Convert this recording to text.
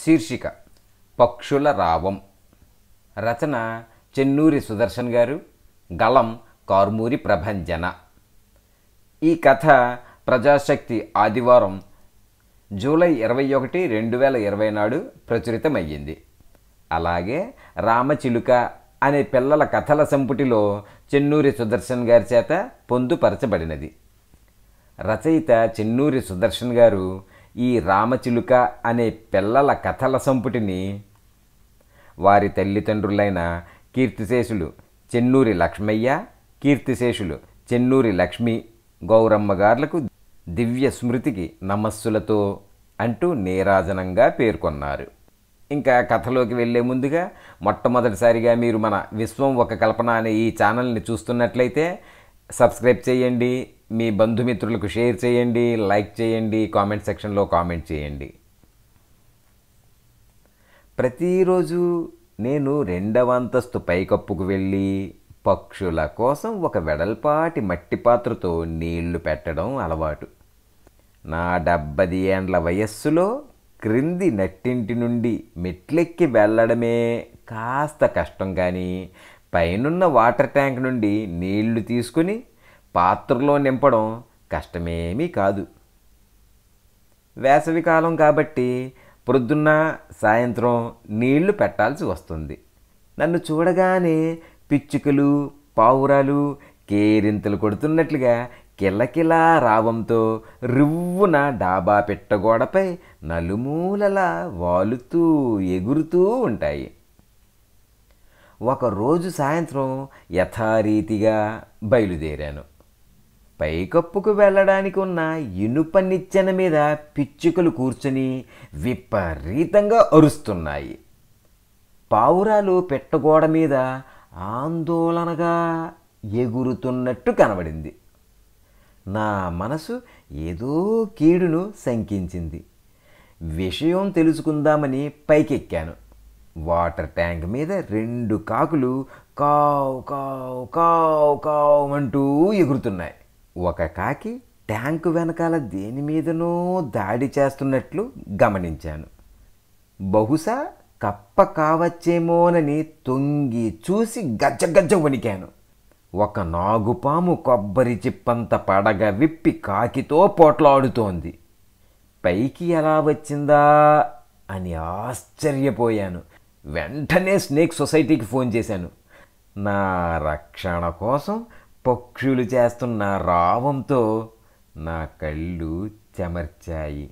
శీర్షిక పక్షుల రావం రచన చెన్నూరి సుదర్శన్ గారు గలం కార్మూరి ప్రభంజన ఈ కథ ప్రజాశక్తి ఆదివారం జూలై ఇరవై ఒకటి రెండు వేల ఇరవై నాడు ప్రచురితమయ్యింది అలాగే రామచిలుక అనే పిల్లల కథల సంపుటిలో చెన్నూరి సుదర్శన్ గారి చేత పొందుపరచబడినది రచయిత చెన్నూరి సుదర్శన్ గారు ఈ రామచిలుక అనే పిల్లల కథల సంపుటిని వారి తల్లిదండ్రులైన కీర్తిశేషులు చెన్నూరి లక్ష్మయ్య కీర్తిశేషులు చెన్నూరి లక్ష్మి గౌరమ్మగారులకు దివ్య స్మృతికి నమస్సులతో అంటూ నీరాజనంగా పేర్కొన్నారు ఇంకా కథలోకి వెళ్లే ముందుగా మొట్టమొదటిసారిగా మీరు మన విశ్వం ఒక కల్పన అనే ఈ ఛానల్ని చూస్తున్నట్లయితే సబ్స్క్రైబ్ చేయండి మీ బంధుమిత్రులకు షేర్ చేయండి లైక్ చేయండి కామెంట్ సెక్షన్లో కామెంట్ చేయండి ప్రతిరోజు నేను రెండవ అంతస్తు పైకప్పుకు వెళ్ళి పక్షుల కోసం ఒక వెడల్పాటి మట్టి పాత్రతో నీళ్లు పెట్టడం అలవాటు నా డెబ్బది ఏండ్ల వయస్సులో క్రింది నట్టింటి నుండి మెట్లెక్కి వెళ్ళడమే కాస్త కష్టం కానీ పైనున్న వాటర్ ట్యాంక్ నుండి నీళ్లు తీసుకుని పాత్రలో నింపడం కష్టమేమీ కాదు వేసవికాలం కాబట్టి ప్రొద్దున్న సాయంత్రం నీళ్లు పెట్టాల్సి వస్తుంది నన్ను చూడగానే పిచ్చుకలు పావురాలు కేరింతలు కొడుతున్నట్లుగా కిలకిలా రావంతో రివ్వున డాబా పెట్టగోడపై నలుమూలలా వాలుతూ ఎగురుతూ ఉంటాయి ఒకరోజు సాయంత్రం యథారీతిగా బయలుదేరాను పైకప్పుకు వెళ్ళడానికి ఉన్న ఇనుప నిచ్చెన మీద పిచ్చుకలు కూర్చుని విపరీతంగా అరుస్తున్నాయి పావురాలు పెట్టగోడ మీద ఆందోళనగా ఎగురుతున్నట్టు కనబడింది నా మనసు ఏదో కీడును శంకించింది విషయం తెలుసుకుందామని పైకెక్కాను వాటర్ ట్యాంక్ మీద రెండు కాకులు కావు కావు కావు కావు అంటూ ఎగురుతున్నాయి ఒక కాకి ట్యాంక్ వెనకాల దేని మీదనో దాడి చేస్తున్నట్లు గమనించాను బహుశా కప్ప కావచ్చేమోనని తొంగి చూసి గజ్జ గజ్జ వణికాను ఒక నాగుపాము కొబ్బరి చిప్పంత పడగ విప్పి కాకితో పోట్లాడుతోంది పైకి ఎలా వచ్చిందా అని ఆశ్చర్యపోయాను వెంటనే స్నేక్ సొసైటీకి ఫోన్ చేశాను నా రక్షణ కోసం పక్షులు చేస్తున్న రావంతో నా కళ్ళు చెమర్చాయి